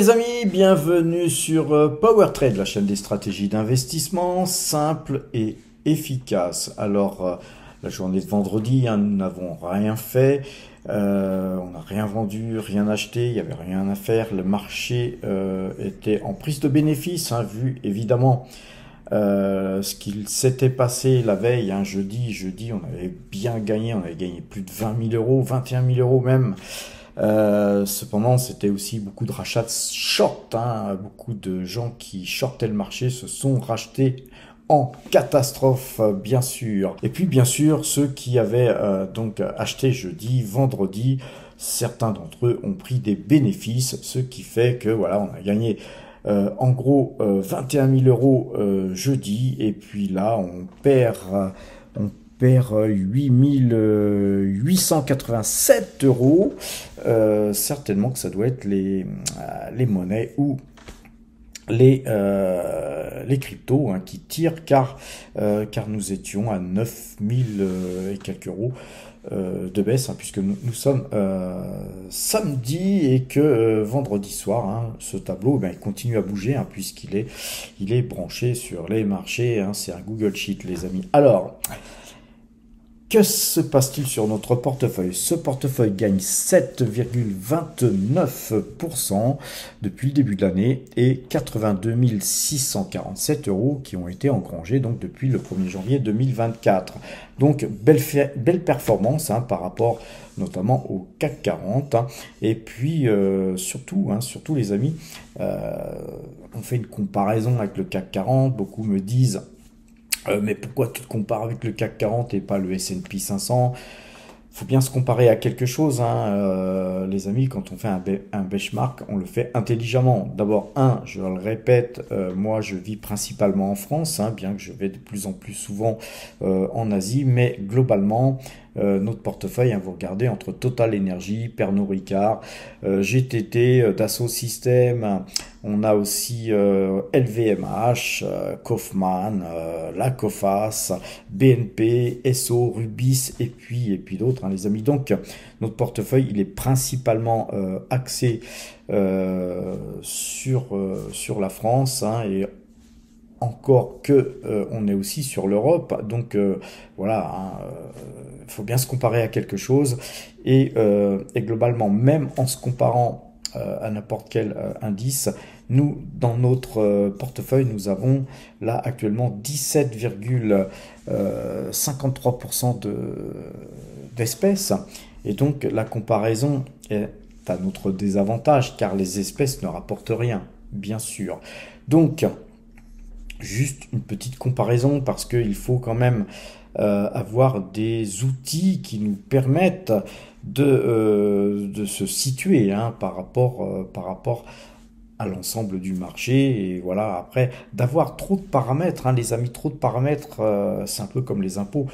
les amis, bienvenue sur euh, Power Trade, la chaîne des stratégies d'investissement simple et efficace. Alors, euh, la journée de vendredi, hein, nous n'avons rien fait, euh, on n'a rien vendu, rien acheté, il n'y avait rien à faire, le marché était en prise de bénéfice, hein, vu évidemment ce qu'il s'était passé la veille, hein, jeudi, jeudi, on avait bien gagné, on avait gagné plus de 20 000 euros, 21 000 euros même. Euh, cependant, c'était aussi beaucoup de rachats short. Hein. Beaucoup de gens qui shortaient le marché se sont rachetés en catastrophe, bien sûr. Et puis, bien sûr, ceux qui avaient euh, donc acheté jeudi, vendredi, certains d'entre eux ont pris des bénéfices, ce qui fait que voilà, on a gagné. Euh, en gros, 21 000 euros jeudi, et puis là, on perd on récupère 8887 euh, euh, euros. Euh, certainement que ça doit être les, les monnaies ou les, les cryptos hein, qui tirent car, car nous étions à 9000 et quelques euros de baisse hein, puisque nous, sommes samedi et que vendredi soir hein, ce tableau eh ben, il continue à bouger puisqu'il est, il est branché sur les marchés c'est un Google Sheet les amis alors que se passe-t-il sur notre portefeuille Ce portefeuille gagne 7,29% depuis le début de l'année et 82 647 euros qui ont été engrangés donc depuis le 1er janvier 2024. Donc belle, belle performance hein, par rapport notamment au CAC 40. Hein. Et puis euh, surtout, hein, surtout les amis, euh, on fait une comparaison avec le CAC 40. Beaucoup me disent euh, mais pourquoi tu te compares avec le CAC 40 et pas le S&P 500 faut bien se comparer à quelque chose, hein. euh, les amis. Quand on fait un, un benchmark, on le fait intelligemment. D'abord, un, je le répète, euh, moi je vis principalement en France, hein, bien que je vais de plus en plus souvent en Asie, mais globalement, euh, notre portefeuille, hein, vous regardez entre Total Energy, Pernod Ricard, euh, GTT, euh, Dassault System, hein. on a aussi LVMH, Kaufman, la BNP, SO, Rubis et puis, et puis d'autres, hein, les amis. Donc, notre portefeuille, il est principalement axé sur, sur la France et encore que euh, on est aussi sur l'Europe, donc euh, voilà, il hein, euh, faut bien se comparer à quelque chose. Et, globalement, même en se comparant à n'importe quel indice, nous, dans notre portefeuille, nous avons là actuellement 17,53% d'espèces. et donc la comparaison est à notre désavantage car les espèces ne rapportent rien, bien sûr. Donc, Juste une petite comparaison parce qu'il faut quand même euh, avoir des outils qui nous permettent de, euh, de se situer hein, par rapport, euh, par rapport à l'ensemble du marché. Et voilà, après, d'avoir trop de paramètres, hein, les amis, trop de paramètres, c'est un peu comme les impôts.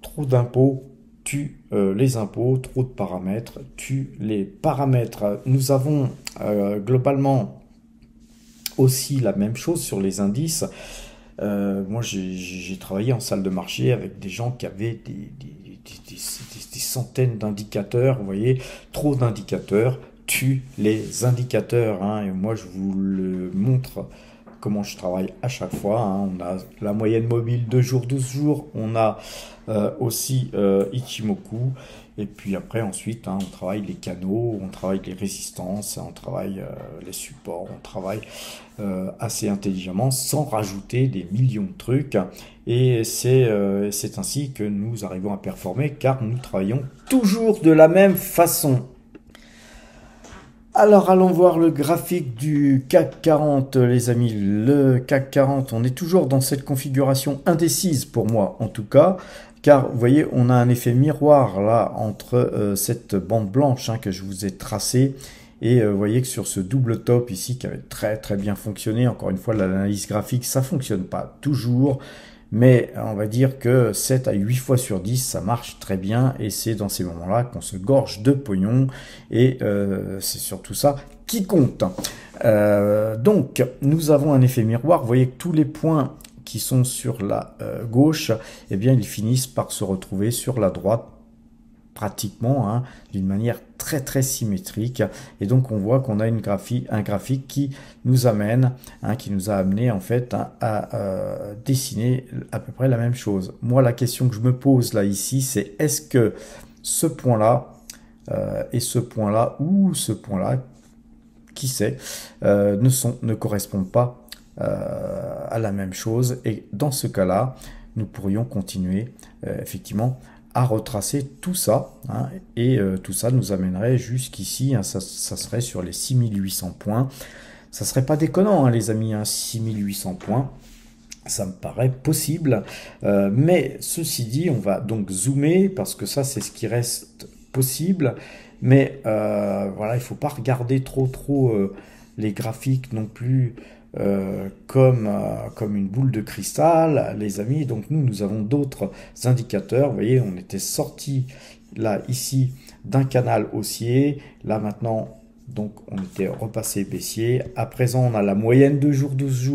Trop d'impôts tue les impôts, trop de paramètres tue les paramètres. Nous avons globalement aussi la même chose sur les indices. Euh, moi, j'ai travaillé en salle de marché avec des gens qui avaient des, centaines d'indicateurs. Vous voyez, trop d'indicateurs tue les indicateurs. Hein. et moi, je vous le montre comment je travaille à chaque fois. Hein. On a la moyenne mobile deux jours, 12 jours. On a euh, aussi euh, Ichimoku. Et puis après, ensuite, hein, on travaille les canaux, on travaille les résistances, on travaille euh, les supports, on travaille euh, assez intelligemment sans rajouter des millions de trucs. Et euh, c'est ainsi que nous arrivons à performer car nous travaillons toujours de la même façon. Alors allons voir le graphique du CAC 40 les amis. Le CAC 40, on est toujours dans cette configuration indécise pour moi en tout cas car vous voyez on a un effet miroir là entre euh, cette bande blanche hein, que je vous ai tracée et euh, vous voyez que sur ce double top ici qui avait très très bien fonctionné, encore une fois l'analyse graphique ça fonctionne pas toujours mais on va dire que 7 à 8 fois sur 10 ça marche très bien et c'est dans ces moments là qu'on se gorge de pognon et euh, c'est surtout ça qui compte. donc nous avons un effet miroir, vous voyez que tous les points qui sont sur la euh, gauche, eh bien, ils finissent par se retrouver sur la droite pratiquement hein, d'une manière très très symétrique et donc on voit qu'on a une graphie, un graphique qui nous amène hein, qui nous a amené en fait hein, à euh, dessiner à peu près la même chose moi la question que je me pose là ici c'est est-ce que ce point là euh, et ce point là ou ce point là qui sait ne sont ne correspondent pas euh, à la même chose. Et dans ce cas-là, nous pourrions continuer euh, effectivement à retracer tout ça. Hein, et euh, tout ça nous amènerait jusqu'ici. Hein, ça, serait sur les 6800 points. Ça serait pas déconnant, hein, les amis, 6800 points. Ça me paraît possible. mais ceci dit, on va donc zoomer parce que ça, c'est ce qui reste possible. Mais voilà, il faut pas regarder trop, trop les graphiques non plus. Euh, comme, euh, comme une boule de cristal, les amis. Donc nous, nous avons d'autres indicateurs. Vous voyez, on était sorti là, ici, d'un canal haussier. Là, maintenant, donc on était repassé baissier. À présent, on a la moyenne de jours, 12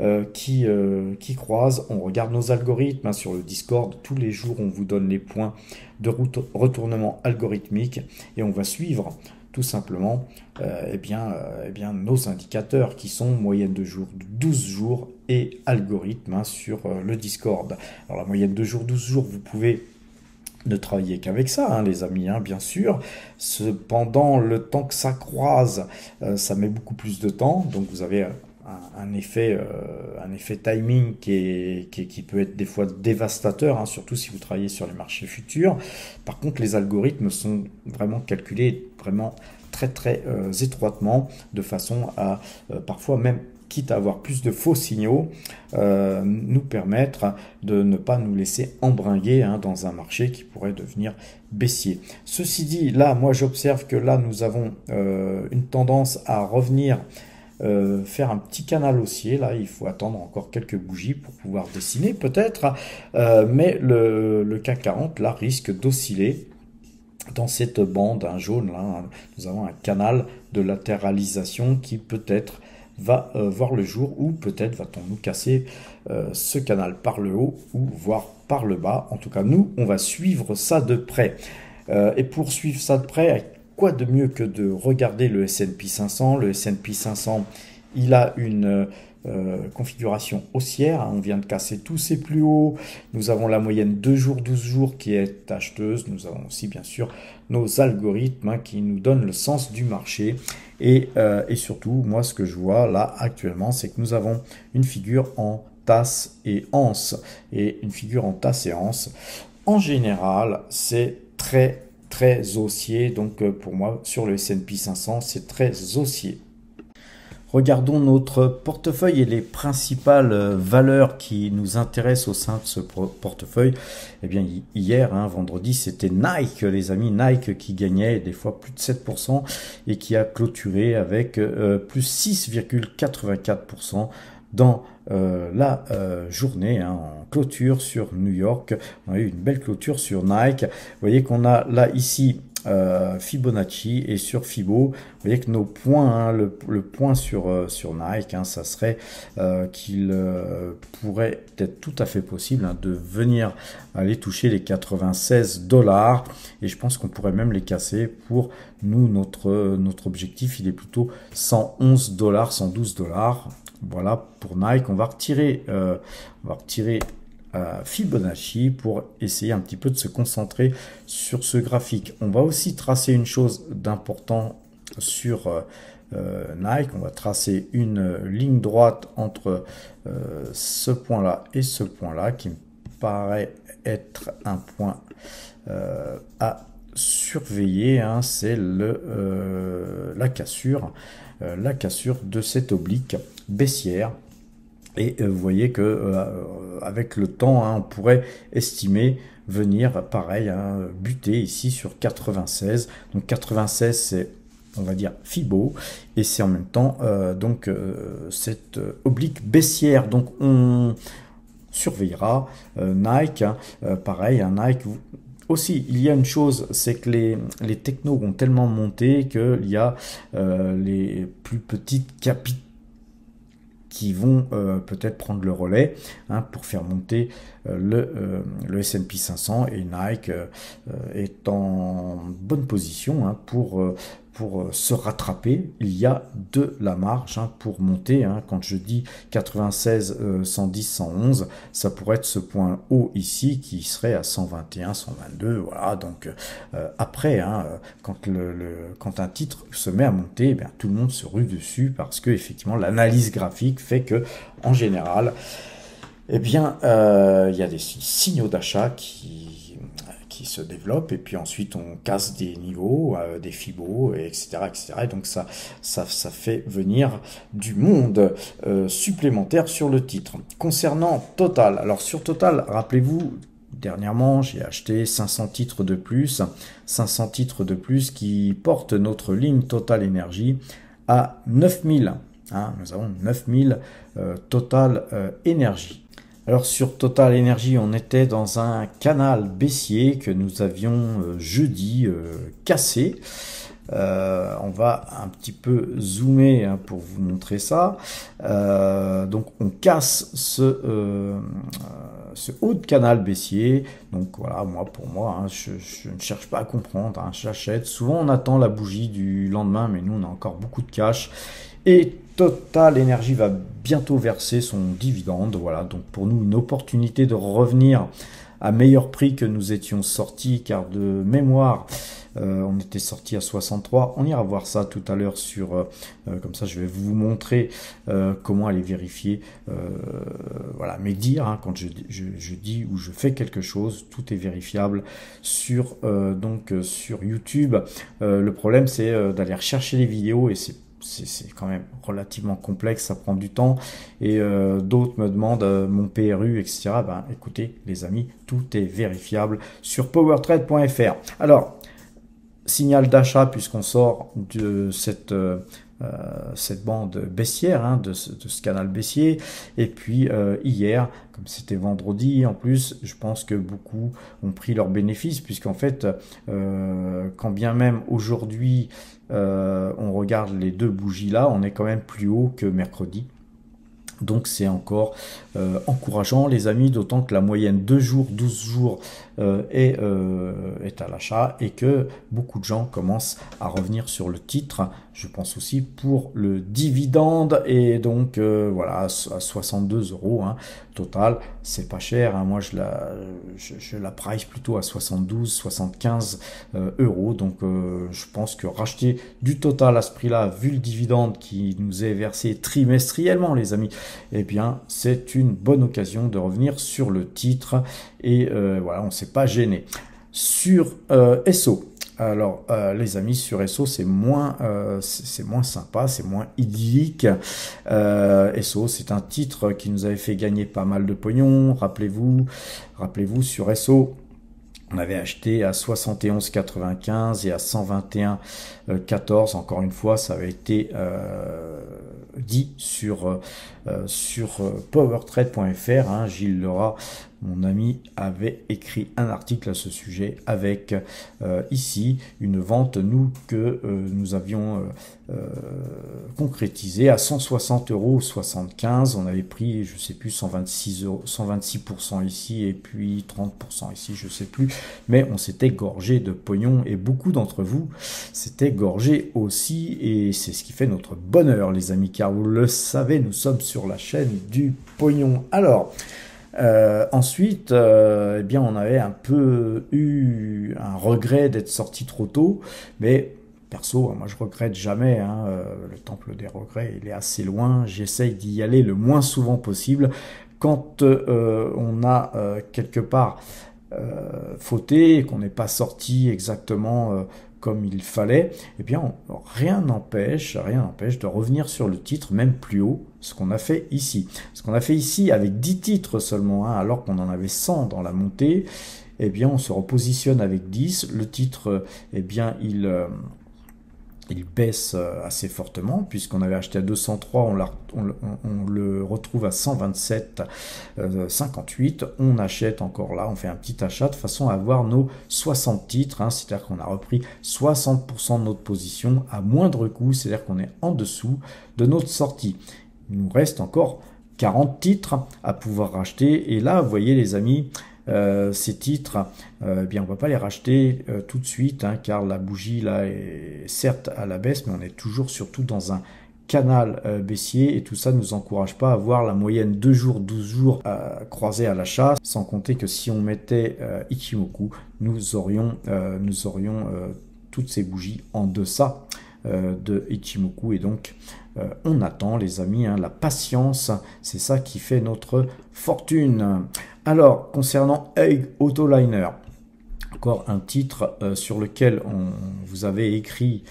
euh, jours qui, croise. On regarde nos algorithmes hein, sur le Discord. Tous les jours, on vous donne les points de retournement algorithmique et on va suivre tout simplement euh, eh bien, euh, eh bien, nos indicateurs qui sont moyenne de jour 12 jours et algorithme hein, sur euh, le Discord. Alors la moyenne de jour 12 jours, vous pouvez ne travailler qu'avec ça, hein, les amis, hein, bien sûr. Cependant, le temps que ça croise, ça met beaucoup plus de temps. Donc vous avez un, effet, euh, un effet timing qui, peut être des fois dévastateur, hein, surtout si vous travaillez sur les marchés futurs. Par contre, les algorithmes sont vraiment calculés vraiment très très euh, étroitement, de façon à euh, parfois même quitte à avoir plus de faux signaux, nous permettre de ne pas nous laisser embringuer hein, dans un marché qui pourrait devenir baissier. Ceci dit, là, moi j'observe que là, nous avons une tendance à revenir euh, faire un petit canal haussier. Là, il faut attendre encore quelques bougies pour pouvoir dessiner peut-être. Euh, mais le, le CAC 40, là, risque d'osciller dans cette bande un jaune. Là, nous avons un canal de latéralisation qui peut-être va euh, voir le jour ou peut-être va-t-on nous casser ce canal par le haut ou voir par le bas. En tout cas, nous, on va suivre ça de près. et pour suivre ça de près, de mieux que de regarder le S&P 500 Le S&P 500, il a une euh, configuration haussière. Hein, on vient de casser tous ses plus hauts. Nous avons la moyenne 2 jours, 12 jours qui est acheteuse. Nous avons aussi, bien sûr, nos algorithmes hein, qui nous donnent le sens du marché. Euh, et, surtout, moi, ce que je vois là actuellement, c'est que nous avons une figure en tasse et anse. Et une figure en tasse et anse, en général, c'est très très haussier. Donc euh, pour moi, sur le S&P 500, c'est très haussier. Regardons notre portefeuille et les principales euh, valeurs qui nous intéressent au sein de ce portefeuille. et eh bien, hier, hein, vendredi, c'était Nike, les amis, Nike qui gagnait des fois plus de 7% et qui a clôturé avec euh, plus 6,84% dans euh, la euh, journée hein, en clôture sur New York. On a eu une belle clôture sur Nike. Vous voyez qu'on a là ici euh, Fibonacci et sur Fibo. Vous voyez que nos points, hein, le, point sur, Nike, hein, ça serait qu'il pourrait être tout à fait possible hein, de venir aller toucher les 96 dollars et je pense qu'on pourrait même les casser pour nous notre notre objectif il est plutôt 111 dollars 112 dollars voilà pour Nike. On va retirer, euh, on va retirer Fibonacci euh, pour essayer un petit peu de se concentrer sur ce graphique. On va aussi tracer une chose d'important sur euh, Nike. On va tracer une ligne droite entre ce point-là et ce point-là qui paraît être un point à surveiller, hein. c'est la cassure, la cassure de cette oblique baissière. Et euh, vous voyez que euh, euh, avec le temps, hein, on pourrait estimer venir, pareil, hein, buter ici sur 96. Donc 96, c'est on va dire Fibo, et c'est en même temps donc cette oblique baissière. Donc on surveillera Nike, hein. pareil pareil, Nike. Aussi, il y a une chose, c'est que les, les, technos ont tellement monté qu'il y a les plus petites capitales qui vont euh, peut-être prendre le relais hein, pour faire monter euh, le, euh, S&P 500 et Nike est en bonne position hein, pour pour euh, se rattraper, il y a de la marge hein, pour monter. Hein. Quand je dis 96, 110, 111, ça pourrait être ce point haut ici qui serait à 121, 122. Voilà. Donc euh, après, hein, euh, quand, un titre se met à monter, eh tout le monde se rue dessus parce que effectivement l'analyse graphique fait que en général, eh bien, il y a des signaux d'achat qui se développe, et puis ensuite on casse des niveaux, euh, des fibos, etc., etc. Et donc ça, ça, ça fait venir du monde euh, supplémentaire sur le titre. Concernant Total, alors sur Total, rappelez-vous, dernièrement, j'ai acheté 500 titres de plus, 500 titres de plus qui portent notre ligne Total Énergie à 9000. Hein, nous avons 9000 euh, Total Énergie. Alors sur Total Energy, on était dans un canal baissier que nous avions euh, jeudi euh, cassé. Euh, on va un petit peu zoomer hein, pour vous montrer ça. donc on casse ce, haut de canal baissier. Donc voilà, moi pour moi, hein, je, ne cherche pas à comprendre, hein. j'achète. Souvent on attend la bougie du lendemain, mais nous on a encore beaucoup de cash. Et Total Energy va bientôt verser son dividende. Voilà, donc pour nous une opportunité de revenir à meilleur prix que nous étions sortis, car de mémoire, euh, on était sorti à 63. On ira voir ça tout à l'heure sur. Euh, euh, comme ça, je vais vous montrer comment aller vérifier. voilà, mais dire hein, quand je, je, dis ou je fais quelque chose, tout est vérifiable sur donc sur YouTube. le problème, c'est d'aller rechercher les vidéos et c'est c'est quand même relativement complexe, ça prend du temps. Et euh, d'autres me demandent euh, mon PRU, etc. Ben, écoutez, les amis, tout est vérifiable sur powertrade.fr. Alors, signal d'achat, puisqu'on sort de cette, euh, euh, cette bande baissière, hein, de, ce, canal baissier. Et puis euh, hier, comme c'était vendredi en plus, je pense que beaucoup ont pris leurs bénéfices, puisqu'en fait, euh, quand bien même aujourd'hui on regarde les deux bougies là, on est quand même plus haut que mercredi. Donc c'est encore encourageant les amis, d'autant que la moyenne deux jours, 12 jours euh, euh, est, à l'achat et que beaucoup de gens commencent à revenir sur le titre. Je pense aussi pour le dividende et donc euh, voilà à 62 euros hein, total, c'est pas cher. Hein. moi je la je, la price plutôt à 72, 75 euros. Donc je pense que racheter du total à ce prix-là, vu le dividende qui nous est versé trimestriellement, les amis, et eh bien c'est une bonne occasion de revenir sur le titre et voilà on sait pas gêné. Sur euh, SO, alors, euh, les amis, sur SO, c'est moins, euh, c'est moins sympa, c'est moins idyllique. Euh, SO, c'est un titre qui nous avait fait gagner pas mal de pognon. Rappelez-vous, rappelez-vous sur SO. On avait acheté à 71,95 et à 121 14 euh, Encore une fois, ça avait été dit sur, sur powertrade.fr. Hein, Gilles Laura mon ami avait écrit un article à ce sujet avec euh, ici une vente nous que euh, nous avions euh, concrétisée à 160 euros 75. On avait pris, je sais plus, 126 euros, 126% ici et puis 30% ici, je sais plus. Mais on s'était gorgé de pognon et beaucoup d'entre vous s'étaient gorgé aussi et c'est ce qui fait notre bonheur, les amis, car vous le savez, nous sommes sur la chaîne du pognon. Alors. Euh, ensuite, euh, eh bien, on avait un peu eu un regret d'être sorti trop tôt, mais perso, hein, moi je regrette jamais. Hein, euh, le temple des regrets, il est assez loin. J'essaye d'y aller le moins souvent possible. Quand on a quelque part fauté, qu'on n'est pas sorti exactement comme il fallait, eh bien rien n'empêche, rien n'empêche de revenir sur le titre, même plus haut, ce qu'on a fait ici. Ce qu'on a fait ici avec 10 titres seulement, hein, alors qu'on en avait 100 dans la montée, eh bien on se repositionne avec 10, le titre, eh bien il... Euh, il baisse euh, assez fortement, puisqu'on avait acheté à 203, on, on, le retrouve à 127,58. Euh, on achète encore là, on fait un petit achat de façon à avoir nos 60 titres, hein. c'est-à-dire qu'on a repris 60% de notre position à moindre coût, c'est-à-dire qu'on est en dessous de notre sortie. Il nous reste encore 40 titres à pouvoir racheter, et là, vous voyez les amis, euh, ces titres, on euh, eh bien, on va pas les racheter euh, tout de suite, hein, car la bougie là est certes à la baisse, mais on est toujours surtout dans un canal baissier et tout ça ne nous encourage pas à voir la moyenne 2 jours, 12 jours à croisée à l'achat, sans compter que si on mettait Ichimoku, nous aurions, nous aurions toutes ces bougies en deçà de Ichimoku et donc on attend les amis, hein, la patience, c'est ça qui fait notre fortune. Alors, concernant Egg Autoliner, encore un titre euh, sur lequel on vous avez écrit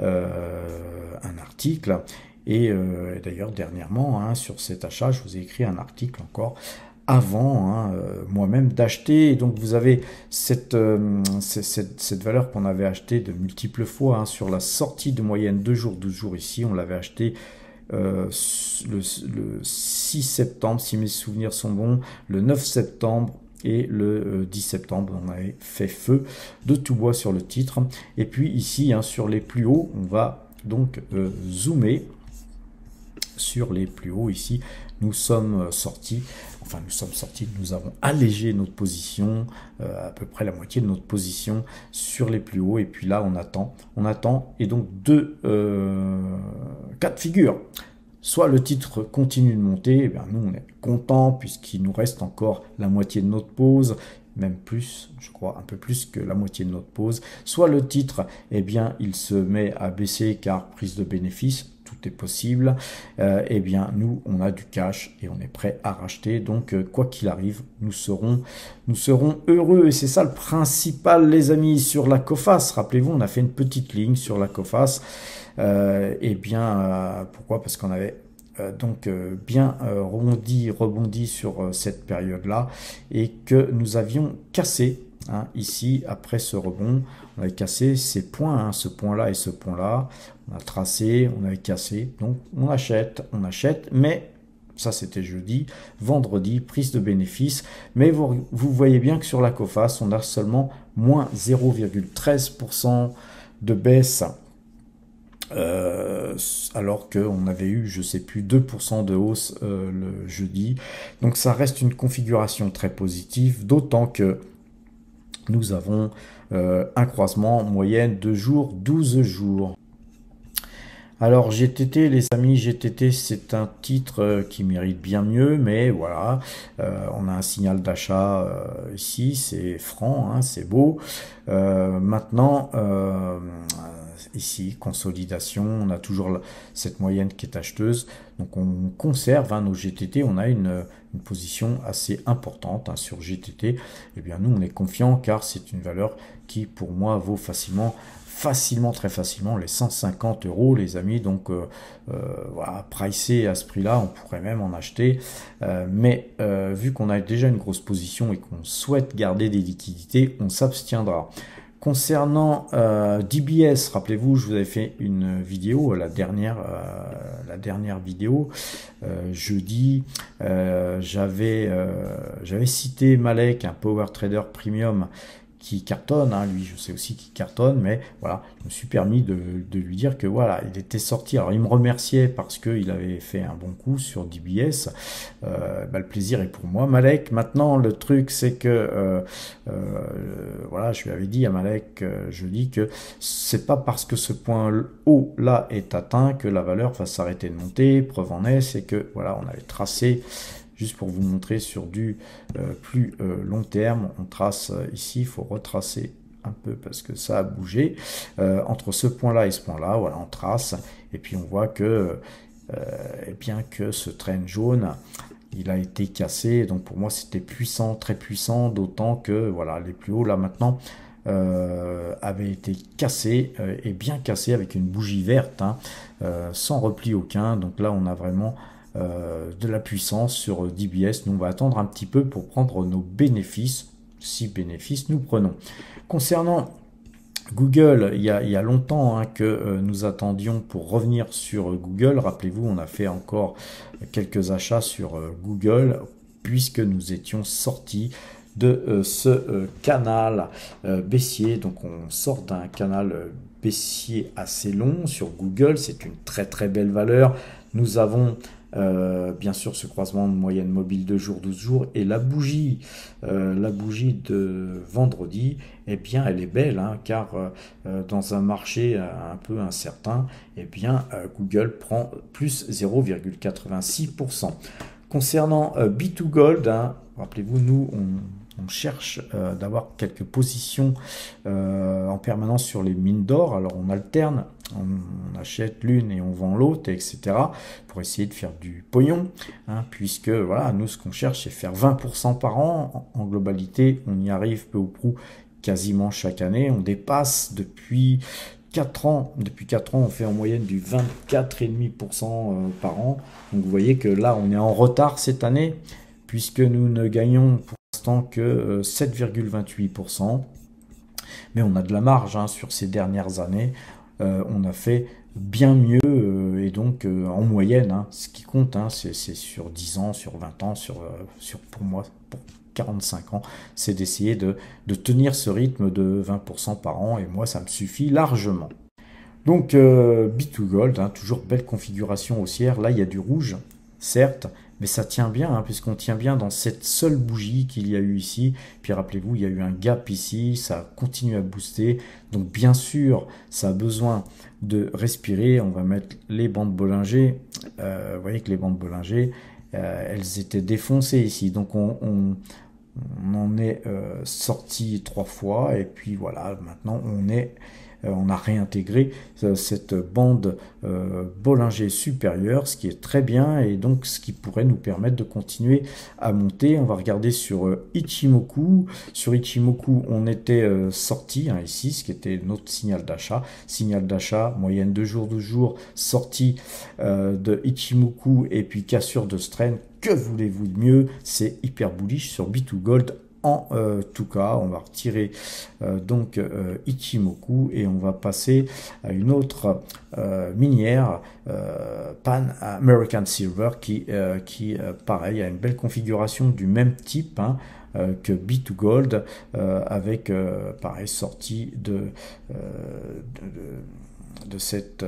euh, un article. Et, euh, d'ailleurs, dernièrement, hein, sur cet achat, je vous ai écrit un article encore avant hein, moi-même d'acheter. Donc vous avez cette, valeur qu'on avait achetée de multiples fois hein, sur la sortie de moyenne 2 jours, 12 jours ici. On l'avait acheté euh, le, 6 septembre, si mes souvenirs sont bons, le 9 septembre et le 10 euh, septembre, on avait fait feu de tout bois sur le titre. Et puis ici, hein, sur les plus hauts, on va donc euh, zoomer sur les plus hauts ici. Nous sommes sortis enfin nous sommes sortis, nous avons allégé notre position, euh, à peu près la moitié de notre position sur les plus hauts, et puis là on attend, on attend, et donc deux cas euh, de figure. Soit le titre continue de monter, et eh bien nous on est content puisqu'il nous reste encore la moitié de notre pause, même plus, je crois, un peu plus que la moitié de notre pause. Soit le titre, eh bien, il se met à baisser car prise de bénéfice, est possible, et euh, eh bien nous on a du cash et on est prêt à racheter. Donc euh, quoi qu'il arrive, nous serons, nous serons heureux et c'est ça le principal, les amis, sur la Coface. Rappelez-vous, on a fait une petite ligne sur la Coface. et euh, eh bien pourquoi Parce qu'on avait donc bien rebondi, rebondi sur cette période-là et que nous avions cassé Hein, ici, après ce rebond, on avait cassé ces points, hein, ce point-là et ce point-là. On a tracé, on avait cassé. Donc, on achète, on achète, mais ça c'était jeudi, vendredi, prise de bénéfice. Mais vous, voyez bien que sur la COFAS, on a seulement moins 0,13% de baisse. Euh, alors qu'on avait eu, je sais plus, 2% de hausse euh, le jeudi. Donc ça reste une configuration très positive, d'autant que nous avons euh, un croisement moyenne de jours, 12 jours. Alors GTT, les amis, GTT, c'est un titre euh, qui mérite bien mieux, mais voilà, euh, on a un signal d'achat ici, c'est franc, hein, c'est beau. maintenant, ici, consolidation, on a toujours cette moyenne qui est acheteuse, donc on conserve un hein, nos GTT, on a une une position assez importante hein, sur GTT, et eh bien nous on est confiant car c'est une valeur qui pour moi vaut facilement facilement, très facilement, les 150 euros, les amis. Donc, euh, euh, voilà, pricé à ce prix-là, on pourrait même en acheter. Euh, mais vu qu'on a déjà une grosse position et qu'on souhaite garder des liquidités, on s'abstiendra. Concernant euh, DBS, rappelez-vous, je vous avais fait une vidéo, euh, la dernière, euh, la dernière vidéo, euh, jeudi, j'avais cité Malek, un power trader premium, cartonne, hein. lui je sais aussi qui cartonne, mais voilà, je me suis permis de, lui dire que voilà, il était sorti. Alors il me remerciait parce que il avait fait un bon coup sur DBS. Euh, bah, le plaisir est pour moi. Malek, maintenant le truc c'est que euh, euh, voilà, je lui avais dit à Malek, je dis que c'est pas parce que ce point haut là est atteint que la valeur va s'arrêter de monter. Preuve en est, c'est que voilà, on avait tracé juste pour vous montrer sur du euh, plus euh, long terme. On trace euh, ici, il faut retracer un peu parce que ça a bougé. entre ce point-là et ce point-là, voilà, on trace et puis on voit que eh bien que ce train jaune il a été cassé. Donc pour moi, c'était puissant, très puissant, d'autant que voilà, les plus hauts là maintenant avaient été cassés et bien cassés avec une bougie verte, hein. sans repli aucun. Donc là, on a vraiment euh, de la puissance sur DBS. Nous, on va attendre un petit peu pour prendre nos bénéfices, si bénéfices nous prenons. Concernant Google, il y a, longtemps hein, que euh, nous attendions pour revenir sur Google. Rappelez-vous, on a fait encore quelques achats sur euh, Google puisque nous étions sortis de ce canal baissier. Donc on sort d'un canal baissier assez long sur Google. C'est une très très belle valeur. Nous avons euh, bien sûr, ce croisement de moyenne mobile de jour 12 jours et la bougie, euh, la bougie de vendredi, eh bien, elle est belle, hein, car euh, dans un marché un peu incertain, eh bien, Google prend plus 0,86%. Concernant B2Gold, hein, rappelez-vous, nous, on, on cherche euh, d'avoir quelques positions euh, en permanence sur les mines d'or. Alors on alterne, on, achète l'une et on vend l'autre, etc. pour essayer de faire du pognon, hein, puisque voilà, nous ce qu'on cherche c'est faire 20% par an. En, globalité, on y arrive peu ou prou quasiment chaque année. On dépasse depuis quatre ans, depuis quatre ans, on fait en moyenne du 24,5% euh, par an. Donc vous voyez que là, on est en retard cette année, puisque nous ne gagnons pour que 7,28%. Euh, Mais on a de la marge hein, sur ces dernières années. Euh, on a fait bien mieux euh, et donc en moyenne, hein. ce qui compte, hein, c'est sur 10 ans, sur 20 ans, sur, pour moi, pour 45 ans, c'est d'essayer de, de, tenir ce rythme de 20% par an et moi ça me suffit largement. Donc B2Gold, toujours belle configuration haussière, là il y a du rouge, certes, mais ça tient bien, hein, puisqu'on tient bien dans cette seule bougie qu'il y a eu ici. Puis rappelez-vous, il y a eu un gap ici, ça continue à booster. Donc bien sûr, ça a besoin de respirer. On va mettre les bandes Bollinger. Euh, vous voyez que les bandes Bollinger, euh, elles étaient défoncées ici. Donc on, en est euh, sorti trois fois. Et puis voilà, maintenant on est euh, on a réintégré euh, cette bande euh, Bollinger supérieure, ce qui est très bien et donc ce qui pourrait nous permettre de continuer à monter. On va regarder sur Ichimoku. Sur Ichimoku, on était sorti hein, ici, ce qui était notre signal d'achat. Signal d'achat, moyenne de jour de jours, sortie de Ichimoku et puis cassure de strain. Que voulez-vous de mieux C'est hyper bullish sur B2Gold en euh, tout cas, on va retirer euh, donc euh, Ichimoku et on va passer à une autre minière Pan American Silver qui, qui pareil, a une belle configuration du même type. Hein, que B2 Gold avec pareil sortie de, de cette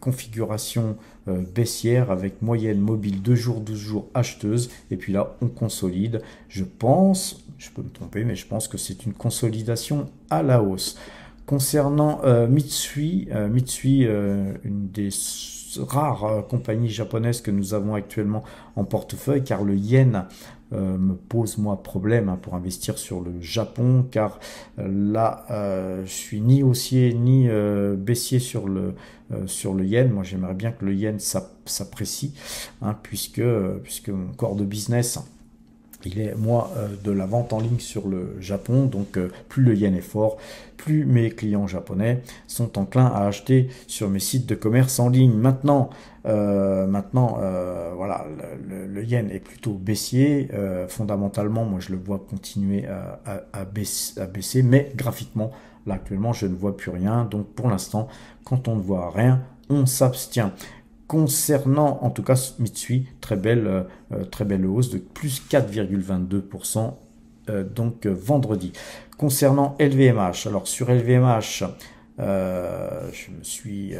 configuration euh, baissière avec moyenne mobile 2 jours, 12 jours acheteuse. Et puis là, on consolide. Je pense, je peux me tromper, mais je pense que c'est une consolidation à la hausse. Concernant euh, Mitsui, euh, Mitsui, une des rare euh, compagnie japonaise que nous avons actuellement en portefeuille, car le yen euh, me pose moi problème hein, pour investir sur le Japon car euh, là je suis ni haussier ni baissier sur le sur le yen moi j'aimerais bien que le yen s'apprécie hein, puisque puisque mon corps de business il est moi euh, de la vente en ligne sur le Japon, donc euh, plus le yen est fort, plus mes clients japonais sont enclins à acheter sur mes sites de commerce en ligne. Maintenant, euh, maintenant, voilà, le, yen est plutôt baissier. fondamentalement, moi je le vois continuer à, baisser, à baisser, mais graphiquement, là actuellement, je ne vois plus rien. Donc pour l'instant, quand on ne voit rien, on s'abstient concernant en tout cas Mitsui, très belle, euh, euh, très belle hausse de plus 4,22% euh, donc vendredi. Concernant LVMH, alors sur LVMH, je me suis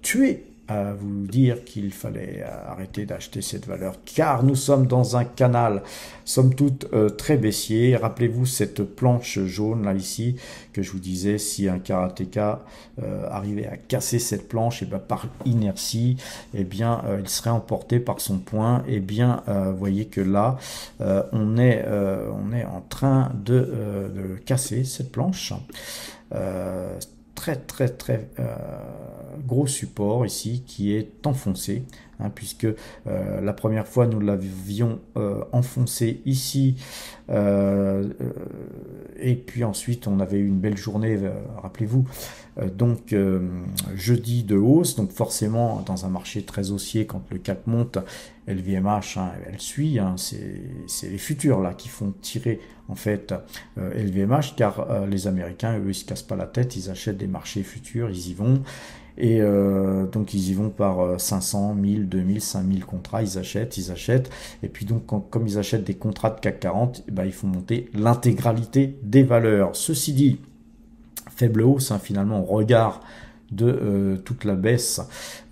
tué à vous dire qu'il fallait euh, arrêter d'acheter cette valeur car nous sommes dans un canal sommes toutes euh, très baissier. Rappelez-vous cette planche jaune là ici que je vous disais si un karatéka euh, arrivait à casser cette planche et eh bien par inertie et eh bien il serait emporté par son point et eh bien voyez que là on est on est en train de, de casser cette planche très très très gros support ici qui est enfoncé, hein, puisque euh, la première fois nous l'avions euh, enfoncé ici, euh, et puis ensuite on avait eu une belle journée, rappelez-vous, donc jeudi de hausse, donc forcément dans un marché très haussier quand le cap monte, LVMH, hein, elle suit, hein, c'est les futurs là qui font tirer en fait LVMH car les Américains eux ils se cassent pas la tête, ils achètent des marchés futurs, ils y vont et euh, donc ils y vont par 500, 1000, 2000, 5000 contrats, ils achètent, ils achètent. Et puis donc comme ils achètent des contrats de CAC 40, eh ben, ils font monter l'intégralité des valeurs. Ceci dit, faible hausse hein, finalement au regard de euh, toute la baisse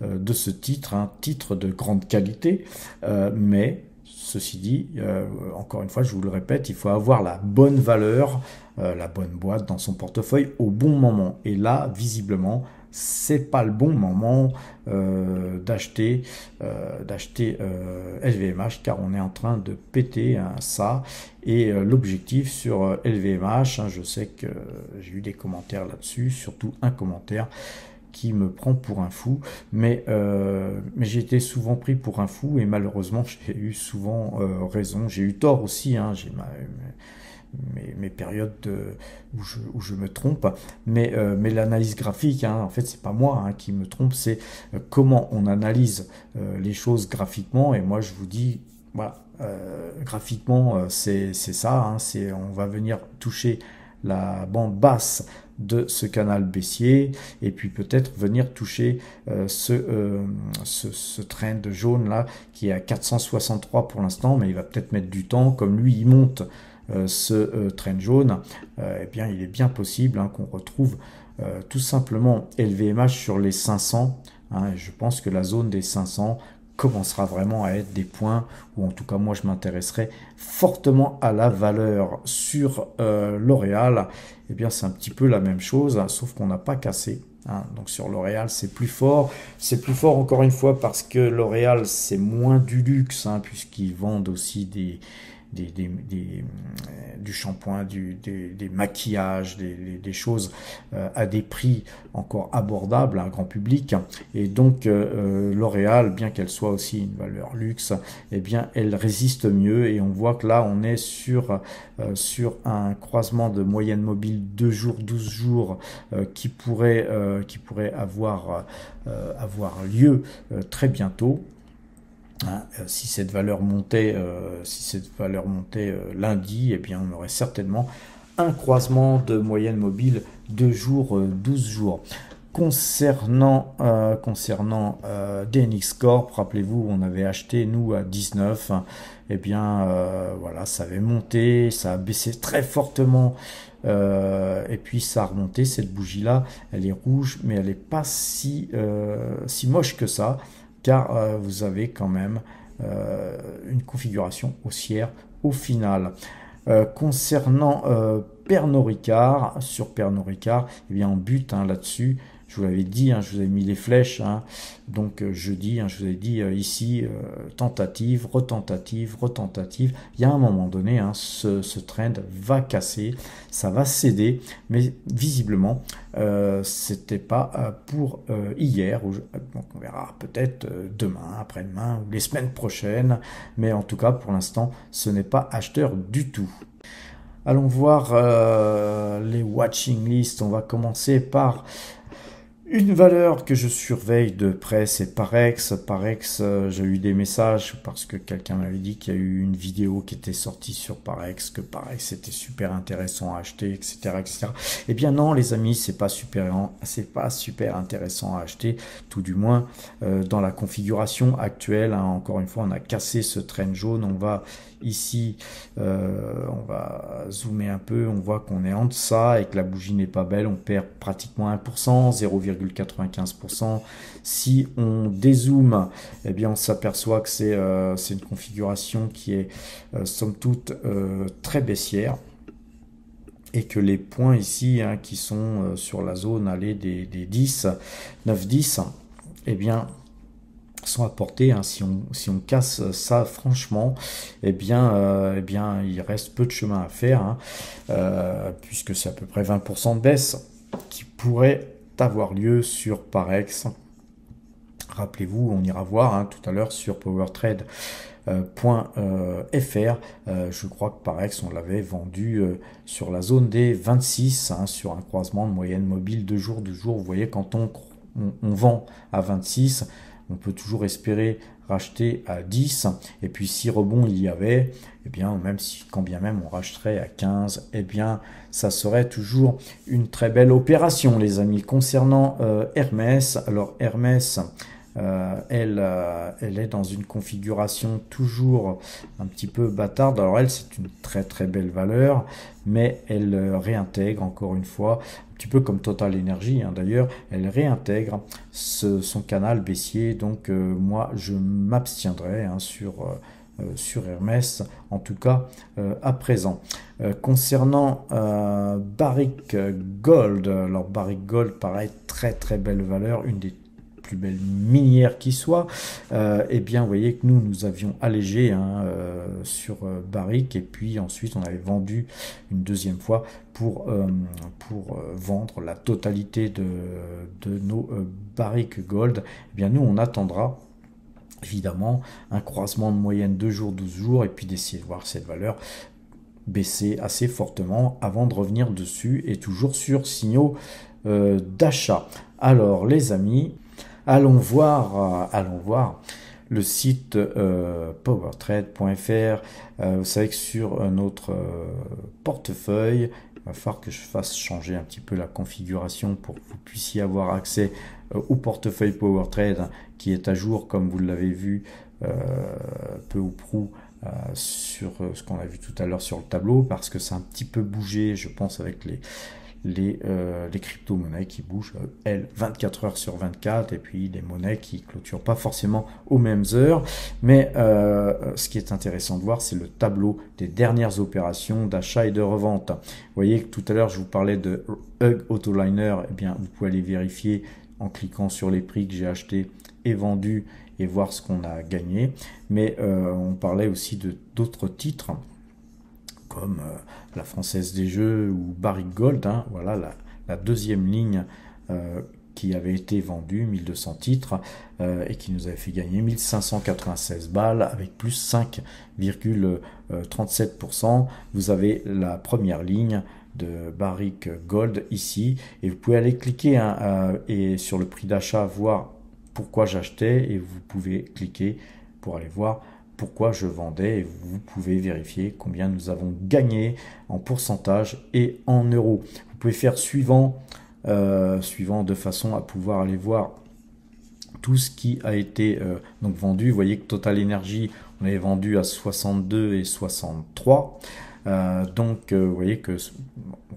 euh, de ce titre, un hein, titre de grande qualité, mais Ceci dit, encore une fois, je vous le répète, il faut avoir la bonne valeur, la bonne boîte dans son portefeuille au bon moment. Et là, visiblement, c'est pas le bon moment euh, d'acheter euh, d'acheter LVMH euh, car on est en train de péter hein, ça et l'objectif sur LVMH hein, je sais que j'ai eu des commentaires là-dessus surtout un commentaire qui me prend pour un fou, mais, mais j'ai été souvent pris pour un fou et malheureusement j'ai eu souvent raison, j'ai eu tort aussi, hein, j'ai mes, mes périodes de, où, je, où, je, me trompe, mais, euh, mais l'analyse graphique, hein, en fait, c'est pas moi hein, qui me trompe, c'est euh, comment on analyse euh, les choses graphiquement, et moi je vous dis, voilà, graphiquement, c'est ça, hein, c'est on va venir toucher la bande basse de ce canal baissier et puis peut-être venir toucher ce, ce, ce, train de jaune là qui est à 463 pour l'instant mais il va peut-être mettre du temps comme lui il monte euh, ce euh, train jaune, euh, eh bien, il est bien possible hein, qu'on retrouve tout simplement LVMH sur les 500. Hein, je pense que la zone des 500 commencera vraiment à être des points où en tout cas moi je m'intéresserai fortement à la valeur sur L'Oréal. Eh bien c'est un petit peu la même chose, hein, sauf qu'on n'a pas cassé. Donc sur L'Oréal c'est plus fort. C'est plus fort encore une fois parce que L'Oréal c'est moins du luxe, puisqu'ils vendent aussi des, des, euh, du shampoing, des, maquillages, des, choses euh, à des prix encore abordables à un grand public. Et donc euh, L'Oréal, bien qu'elle soit aussi une valeur luxe, eh bien elle résiste mieux. Et on voit que là, on est sur, un croisement de moyenne mobile 2 jours, 12 jours qui, pourrait, avoir lieu très bientôt. Hein, euh, si cette valeur montait, euh, si cette valeur montait euh, lundi, eh bien, on aurait certainement un croisement de moyenne mobile de jours, 12 jours. Concernant, concernant DNX Corp, rappelez-vous, on avait acheté nous à 19. Eh bien, voilà, ça avait monté, ça a baissé très fortement. et puis ça a remonté. Cette bougie-là, elle est rouge, mais elle n'est pas si moche que ça car euh, vous avez quand même euh, une configuration haussière au final. Euh, concernant Pernod Ricard, sur Pernod Ricard, eh bien on but hein, là-dessus Hein, je vous l'avais dit, je vous avais mis les flèches. Hein. donc euh, jeudi, hein, je vous ai dit euh, ici, euh, tentative, retentative, retentative. Il y a un moment donné, ce, ce, trend va casser, ça va céder, mais visiblement, c'était pas pour hier. Ou, donc on verra peut-être demain, après-demain ou les semaines prochaines. Mais en tout cas, pour l'instant, ce n'est pas acheteur du tout. Allons voir les watching list. On va commencer par une valeur que je surveille de près, c'est Parex. Parex, euh, j'ai eu des messages parce que quelqu'un m'avait dit qu'il y a eu une vidéo qui était sortie sur Parex, que Parex était super intéressant à acheter, etc., etc. Eh bien non, les amis, c'est pas super, hein, c'est pas super intéressant à acheter, tout du moins euh, dans la configuration actuelle. Hein. encore une fois, on a cassé ce train jaune. On va ici, euh, on va zoomer un peu. On voit qu'on est en deçà et que la bougie n'est pas belle. On perd pratiquement 1%, 0, 95% Si on dézoome, eh bien on s'aperçoit que c'est euh, une configuration qui est euh, somme toute euh, très baissière et que les points ici hein, qui sont sur la zone allée des, 10, 9-10, eh bien sont à portée hein. si, on, si on casse ça, franchement, eh bien, eh bien, il reste peu de chemin à faire, hein, puisque c'est à peu près 20% de baisse qui pourrait avoir lieu sur Parex. Rappelez-vous, on ira voir hein, tout à l'heure sur powertrade.fr. Euh, euh, euh, je crois que Parex, on l'avait vendu sur la zone des 26, hein, sur un croisement de moyenne mobile de jour de jour. Vous voyez, quand on, on vend à 26, on peut toujours espérer racheter à 10, et puis si rebond il y avait, et eh bien, même si, quand bien même on racheterait à 15, et eh bien, ça serait toujours une très belle opération, les amis. Concernant euh, Hermès, alors Hermès, euh, elle, euh, elle est dans une configuration toujours un petit peu bâtarde. Alors elle, c'est une très très belle valeur, mais elle euh, réintègre encore une fois, un petit peu comme Total Energy hein, d'ailleurs, elle réintègre son canal baissier. Donc moi, je m'abstiendrai hein, sur... Hermès, en tout cas à présent. concernant Barrick Gold, alors Barrick Gold paraît très très belle valeur, une des plus belle minière qui soit, et euh, eh bien, vous voyez que nous, nous avions allégé hein, euh, sur euh, barrique et puis ensuite, on avait vendu une deuxième fois pour, pour vendre la totalité de, de nos barriques gold. Et eh bien, nous, on attendra évidemment un croisement de moyenne 2 jours, 12 jours, et puis d'essayer de voir cette valeur baisser assez fortement avant de revenir dessus et toujours sur signaux d'achat. Alors les amis, Allons voir, euh, allons voir le site euh, powertrade.fr. Euh, vous savez que sur notre portefeuille, il va falloir que je fasse changer un petit peu la configuration pour que vous puissiez avoir accès au portefeuille PowerTrade hein, qui est à jour, comme vous l'avez vu, peu ou prou. sur ce qu'on a vu tout à l'heure sur le tableau parce que c'est un petit peu bougé je pense avec les, euh, les, crypto-monnaies qui bougent, euh, elles, 24 heures sur 24, et puis des monnaies qui clôturent pas forcément aux mêmes heures. Mais euh, ce qui est intéressant de voir, c'est le tableau des dernières opérations d'achat et de revente. Vous voyez que tout à l'heure, je vous parlais de Hug Autoliner, et eh bien, vous pouvez aller vérifier en cliquant sur les prix que j'ai acheté et vendu et voir ce qu'on a gagné. Mais on parlait aussi de d'autres titres comme euh, la Française des Jeux ou Barrick Gold, hein, voilà la, deuxième ligne euh, qui avait été vendue 1200 titres euh, et qui nous avait fait gagner 1596 balles avec plus 5,37%. Vous avez la première ligne de Barrick Gold ici et vous pouvez aller cliquer hein, et sur le prix d'achat voir pourquoi j'achetais et vous pouvez cliquer pour aller voir pourquoi je vendais et vous pouvez vérifier combien nous avons gagné en pourcentage et en euros. Vous pouvez faire suivant, euh, suivant de façon à pouvoir aller voir tout ce qui a été euh, donc vendu. Vous voyez que Total Energy, on est vendu à 62 et 63. Euh, donc, euh, vous voyez que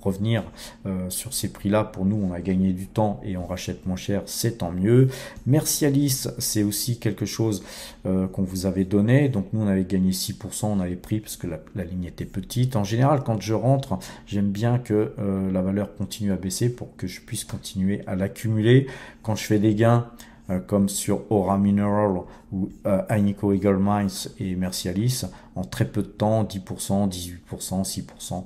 revenir euh, sur ces prix-là, pour nous, on a gagné du temps et on rachète moins cher, c'est tant mieux. Merci Alice, c'est aussi quelque chose qu'on vous avait donné. Donc, nous, on avait gagné 6%, on avait pris parce que la, la ligne était petite. En général, quand je rentre, j'aime bien que la valeur continue à baisser pour que je puisse continuer à l'accumuler. Quand je fais des gains, euh, comme sur Aura Mineral ou euh, Eagle Mines et Mercialis, en très peu de temps, 10%, 18%, 6%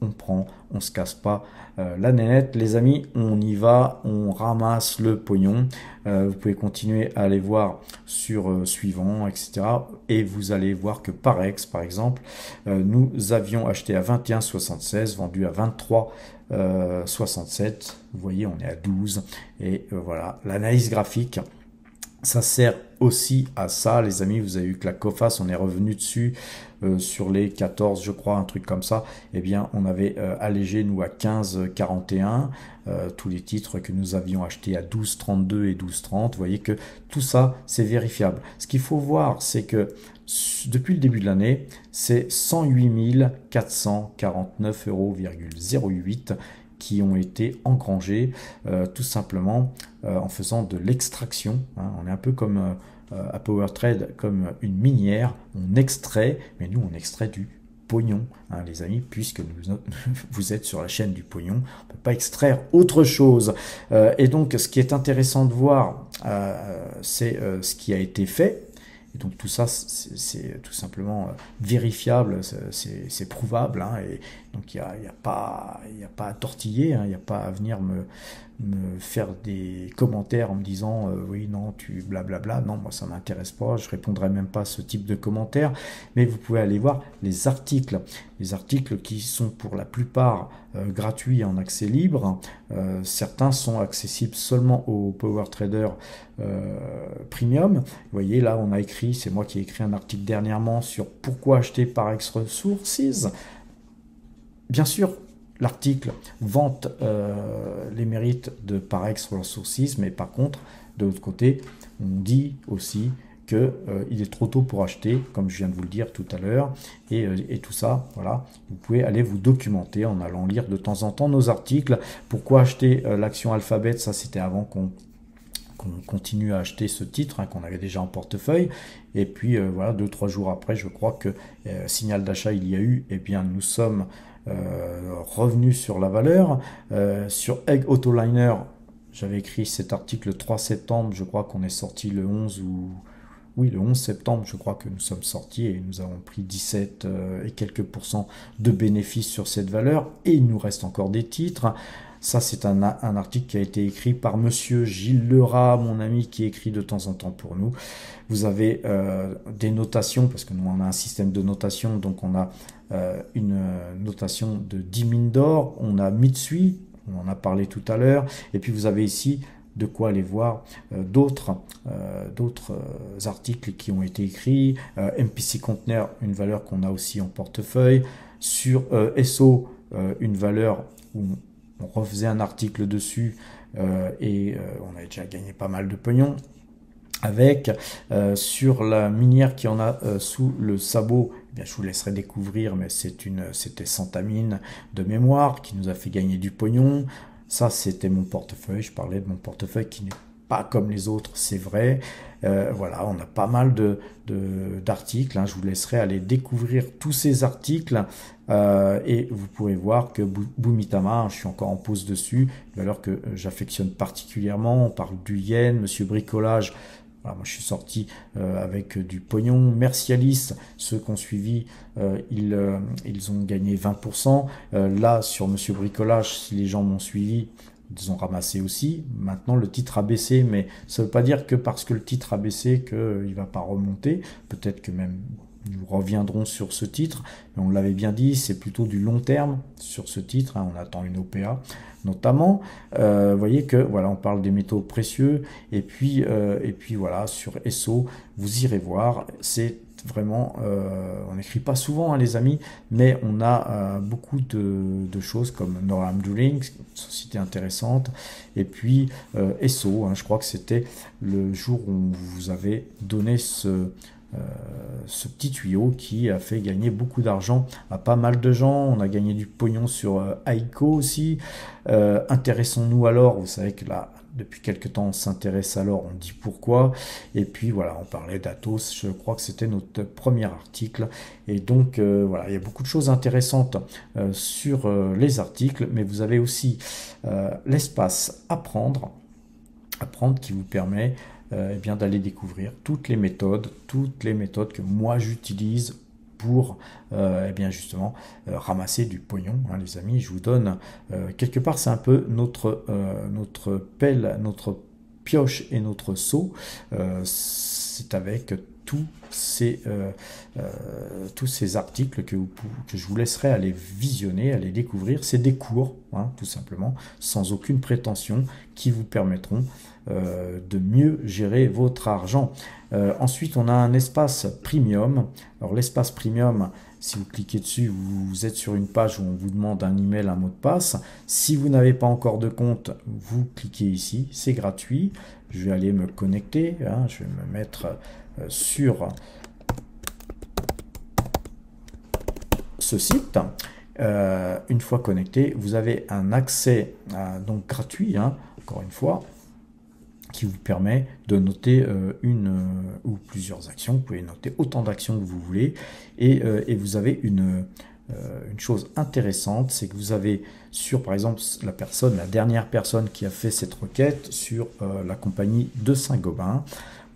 on prend, on se casse pas euh, la nénette. Les amis, on y va, on ramasse le pognon. Euh, vous pouvez continuer à aller voir sur euh, suivant, etc. Et vous allez voir que Parex, par exemple, nous avions acheté à 21,76, vendu à 23,67. Vous voyez, on est à 12. Et voilà, l'analyse graphique ça sert aussi à ça, les amis. Vous avez vu que la COFAS, on est revenu dessus euh, sur les 14, je crois, un truc comme ça, et eh bien, on avait euh, allégé, nous, à 15,41 41 euh, tous les titres que nous avions achetés à 12,32 et 12,30. Vous voyez que tout ça, c'est vérifiable. Ce qu'il faut voir, c'est que depuis le début de l'année, c'est 108 449,08 euros qui ont été engrangés tout simplement en faisant de l'extraction. Hein. On est un peu comme euh, à PowerTrade comme une minière, on extrait, mais nous on extrait du pognon, hein, les amis, puisque vous êtes sur la chaîne du pognon, on ne peut pas extraire autre chose. Euh, et donc, ce qui est intéressant de voir, euh, c'est ce qui a été fait. Et donc tout ça, c'est tout simplement vérifiable, c'est prouvable, hein, et, donc il n'y a, pas, a pas à tortiller, hein. il n'y a pas à venir me, faire des commentaires en me disant euh, oui, non, tu blablabla. Non, moi ça m'intéresse pas, je répondrai même pas à ce type de commentaires. Mais vous pouvez aller voir les articles, les articles qui sont pour la plupart euh, gratuits en accès libre. Euh, certains sont accessibles seulement au Power Trader Premium. Vous voyez là, on a écrit, c'est moi qui ai écrit un article dernièrement sur pourquoi acheter par X Resources. Bien sûr, l'article vante euh, les mérites de Parex Resources, mais par contre, de l'autre côté, on dit aussi qu'il euh, est trop tôt pour acheter, comme je viens de vous le dire tout à l'heure, euh, et, tout ça, voilà, vous pouvez aller vous documenter en allant lire de temps en temps nos articles. Pourquoi acheter l'action Alphabet Ça, c'était avant qu'on continue à acheter ce titre hein, qu'on avait déjà en portefeuille et puis voilà deux trois jours après je crois que signal d'achat il y a eu et eh bien nous sommes euh, revenu sur la valeur. Euh, sur Egg Autoliner, j'avais écrit cet article le 3 septembre, je crois qu'on est sorti le 11 ou oui, le 11 septembre, je crois que nous sommes sortis et nous avons pris 17 euh, et quelques pourcents de bénéfices sur cette valeur et il nous reste encore des titres. Ça, c'est un, article qui a été écrit par monsieur Gilles Lerat, mon ami, qui écrit de temps en temps pour nous. Vous avez euh, des notations, parce que nous, on a un système de notation, donc on a euh, une euh, notation de 10 mines d'or, on a Mitsui, on en a parlé tout à l'heure, et puis vous avez ici de quoi aller voir d'autres articles qui ont été écrits MPC Container une valeur qu'on a aussi en portefeuille sur SO une valeur où on refaisait un article dessus euh, et euh, on avait déjà gagné pas mal de pognon avec euh, sur la minière qui en a sous le sabot eh Bien, je vous laisserai découvrir, mais c'est une, c'était Santamine de mémoire qui nous a fait gagner du pognon. Ça, c'était mon portefeuille. Je parlais de mon portefeuille qui n'est pas comme les autres, c'est vrai. voilà, on a pas mal de, d'articles. Hein. Je vous laisserai aller découvrir tous ces articles euh, et vous pouvez voir que Bumitama, hein, je suis encore en pause dessus, alors que euh, j'affectionne particulièrement. On parle du yen, Monsieur Bricolage. moi, je suis sorti euh, avec du pognon. Mercialis, ceux qui ont suivi, ils, ils ont gagné 20%. là, sur Monsieur Bricolage, si les gens m'ont suivi, ils ont ramassé aussi. Maintenant, le titre a baissé, mais ça ne veut pas dire que parce que le titre a baissé qu'il ne va pas remonter. Peut-être que même nous reviendrons sur ce titre. Mais on l'avait bien dit, c'est plutôt du long terme sur ce titre. Hein, on attend une OPA notamment. Euh, vous voyez que voilà, on parle des métaux précieux. Et puis, euh, et puis voilà, sur ESSO, vous irez voir. C'est vraiment, euh, on n'écrit pas souvent, hein, les amis, mais on a beaucoup de, choses comme Noram Duling, société intéressante, et puis ESSO. Hein, je crois que c'était le jour où on vous avait donné ce, euh, ce petit tuyau qui a fait gagner beaucoup d'argent à pas mal de gens. On a gagné du pognon sur euh, Aiko aussi. Euh, intéressons-nous alors, vous savez que là, depuis quelques temps on s'intéresse à l'or, on dit pourquoi. Et puis voilà, on parlait d'Atos, je crois que c'était notre premier article. Et donc voilà, il y a beaucoup de choses intéressantes sur les articles, mais vous avez aussi l'espace apprendre, apprendre qui vous permet euh, eh bien d'aller découvrir toutes les méthodes, toutes les méthodes que moi j'utilise pour euh, eh bien justement euh, ramasser du pognon hein, les amis je vous donne quelque part c'est un peu notre notre pelle notre pioche et notre seau c'est avec tous ces, tous ces articles que, je vous laisserai aller visionner, aller découvrir. C'est des cours, hein, tout simplement, sans aucune prétention, qui vous permettront euh, de mieux gérer votre argent. Euh, ensuite, on a un espace premium. Alors l'espace premium, si vous cliquez dessus, vous êtes sur une page où on vous demande un email, un mot de passe. Si vous n'avez pas encore de compte, vous cliquez ici, c'est gratuit. Je vais aller me connecter, hein. je vais me mettre euh, sur ce site. une fois connecté, vous avez un accès donc gratuit, hein, encore une fois, qui vous permet de noter euh, une euh, ou plusieurs actions. Vous pouvez noter autant d'actions que vous voulez et, euh, vous avez une, chose intéressante, c'est que vous avez sur, par exemple, la personne, la dernière personne qui a fait cette requête sur la compagnie de Saint-Gobain,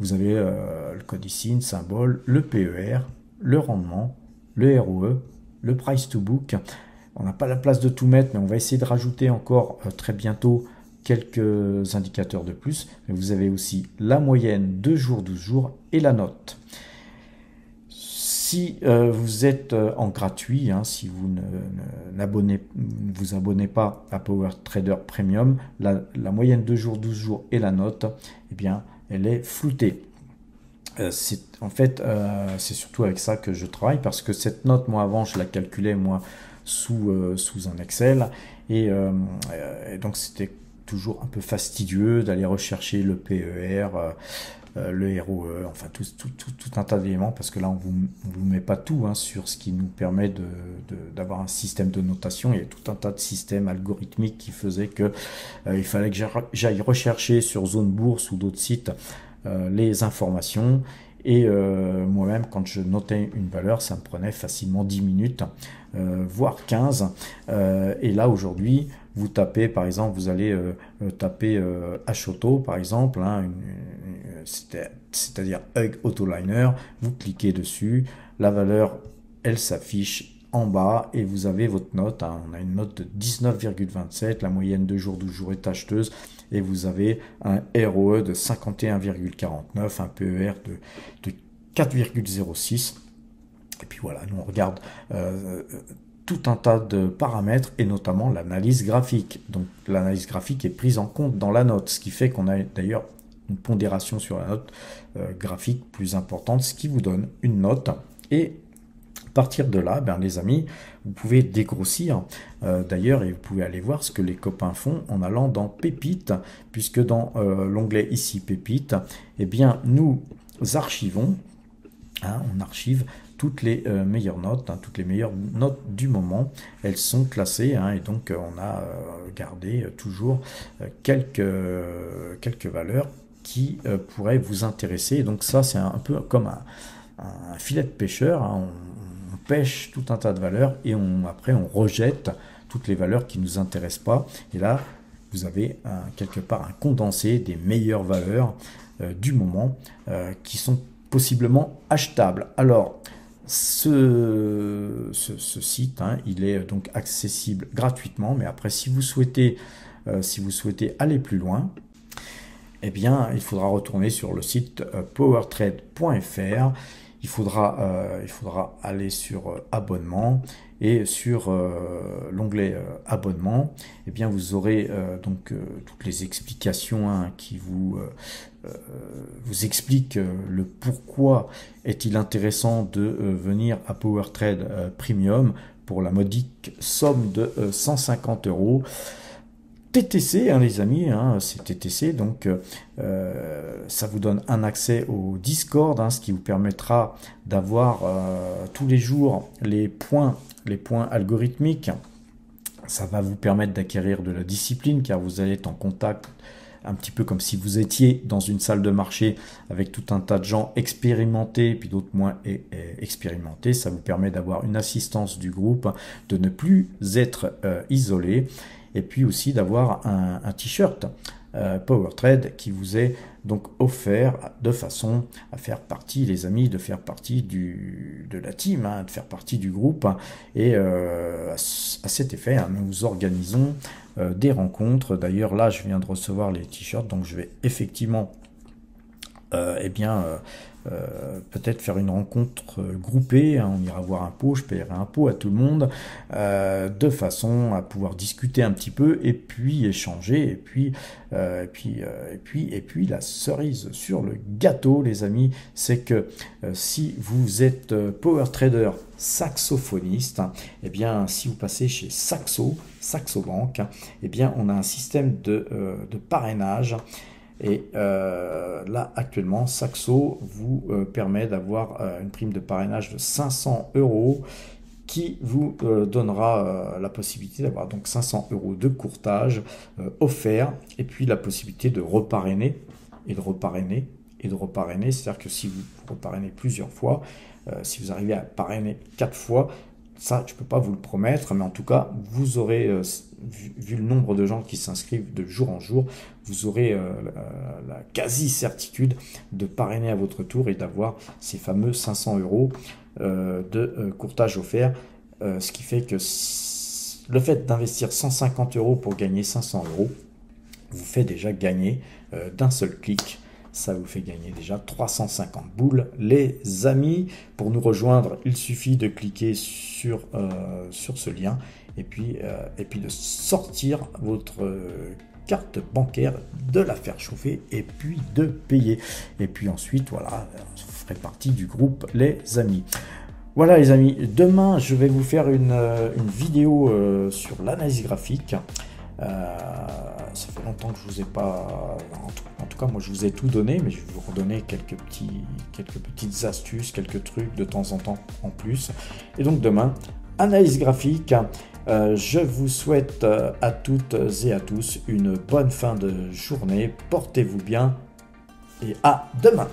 vous avez le code ici, le symbole, le PER, le rendement, le ROE, le price to book. On n'a pas la place de tout mettre, mais on va essayer de rajouter encore très bientôt quelques indicateurs de plus, mais vous avez aussi la moyenne 2 jours, 12 jours et la note. Si euh, vous êtes euh, en gratuit, hein, si vous ne, vous abonnez pas à Power Trader Premium, la, moyenne 2 jours, 12 jours et la note, eh bien, elle est floutée. Euh, en fait, c'est surtout avec ça que je travaille parce que cette note, moi avant, je la calculais moi sous, sous un Excel et donc c'était un peu fastidieux d'aller rechercher le PER, euh, euh, le ROE, enfin tout, tout, tout, un tas d'éléments, parce que là on vous, met pas tout hein, sur ce qui nous permet d'avoir de, un système de notation. Il y a tout un tas de systèmes algorithmiques qui faisaient que euh, il fallait que j'aille rechercher sur Zone Bourse ou d'autres sites les informations. Et moi-même, quand je notais une valeur, ça me prenait facilement 10 minutes, voire 15. et là, aujourd'hui, vous tapez, par exemple, vous allez euh, euh, taper euh, H-Auto, par exemple, hein, c'est-à-dire Hug Liner, vous cliquez dessus, la valeur, elle s'affiche en bas et vous avez votre note. Hein. on a une note de 19,27, la moyenne de jour 12 jours est acheteuse et vous avez un ROE de 51,49, un PER de, 4,06. Et puis voilà, nous on regarde un tas de paramètres et notamment l'analyse graphique. Donc l'analyse graphique est prise en compte dans la note, ce qui fait qu'on a d'ailleurs une pondération sur la note euh, graphique plus importante, ce qui vous donne une note. Et partir de là, ben, les amis, vous pouvez dégrossir euh, d'ailleurs et vous pouvez aller voir ce que les copains font en allant dans pépite puisque dans euh, l'onglet ici pépite et eh bien nous archivons, hein, on archive toutes les euh, meilleures notes, hein, toutes les meilleures notes du moment, elles sont classées hein, et donc euh, on a euh, gardé toujours quelques, quelques valeurs qui pourraient vous intéresser. donc ça c'est un peu comme un, filet de pêcheur, hein. on, pêche tout un tas de valeurs et on, après on rejette toutes les valeurs qui ne nous intéressent pas. Et là vous avez quelque part un condensé des meilleures valeurs du moment qui sont possiblement achetables. Alors, ce, site, hein, il est donc accessible gratuitement, mais après, si vous souhaitez, euh, si vous souhaitez aller plus loin, eh bien, il faudra retourner sur le site euh, powertrade.fr il faudra, euh, il faudra aller sur euh, abonnement et sur euh, l'onglet abonnement, eh bien vous aurez donc toutes les explications hein, qui vous vous expliquent le pourquoi est-il intéressant de venir à PowerTrade Premium pour la modique somme de 150 euros. TTC, hein, les amis, hein, c'est TTC, donc euh, ça vous donne un accès au Discord, hein, ce qui vous permettra d'avoir euh, tous les jours les points, les points algorithmiques. Ça va vous permettre d'acquérir de la discipline car vous allez être en contact un petit peu comme si vous étiez dans une salle de marché avec tout un tas de gens expérimentés, puis d'autres moins expérimentés. Ça vous permet d'avoir une assistance du groupe, de ne plus être euh, isolé et puis aussi d'avoir un, t-shirt euh, power trade qui vous est donc offert de façon à faire partie, les amis, de faire partie du, de la team, hein, de faire partie du groupe. Et euh, à cet effet, hein, nous organisons euh, des rencontres. D'ailleurs, là, je viens de recevoir les t-shirts, donc je vais effectivement eh bien, euh, peut-être faire une rencontre euh, groupée, hein, on ira voir un pot, je paierai un pot à tout le monde, euh, de façon à pouvoir discuter un petit peu et puis échanger, et puis, et puis, et puis, et puis la cerise sur le gâteau, les amis, c'est que si vous êtes power trader saxophoniste, eh bien, si vous passez chez Saxo, Saxo Bank, eh bien, on a un système de, de parrainage. Et euh, là, actuellement, Saxo vous euh, permet d'avoir euh, une prime de parrainage de 500 euros qui vous donnera la possibilité d'avoir donc 500 euros de courtage offert et puis la possibilité de reparrainer et de reparrainer et de reparrainer. C'est-à-dire que si vous reparrainez plusieurs fois, si vous arrivez à parrainer quatre fois, ça, je ne peux pas vous le promettre, mais en tout cas, vous aurez vu, le nombre de gens qui s'inscrivent de jour en jour, vous aurez euh, la, quasi-certitude de parrainer à votre tour et d'avoir ces fameux 500 euros euh, de euh, courtage offerts. ce qui fait que le fait d'investir 150 euros pour gagner 500 euros vous fait déjà gagner d'un seul clic ça vous fait gagner déjà 350 boules. Les amis, pour nous rejoindre, il suffit de cliquer sur, sur ce lien et puis, euh, et puis de sortir votre carte bancaire, de la faire chauffer et puis de payer. Et puis ensuite, voilà, vous partie du groupe les amis. Voilà les amis, demain je vais vous faire une, euh, vidéo euh, sur l'analyse graphique. ça fait longtemps que je vous ai pas... En tout, cas moi je vous ai tout donné, mais je vais vous redonner quelques, petits, quelques petites astuces, quelques trucs de temps en temps en plus. Et donc demain, analyse graphique. Euh, je vous souhaite euh, à toutes et à tous une bonne fin de journée. Portez-vous bien et à demain.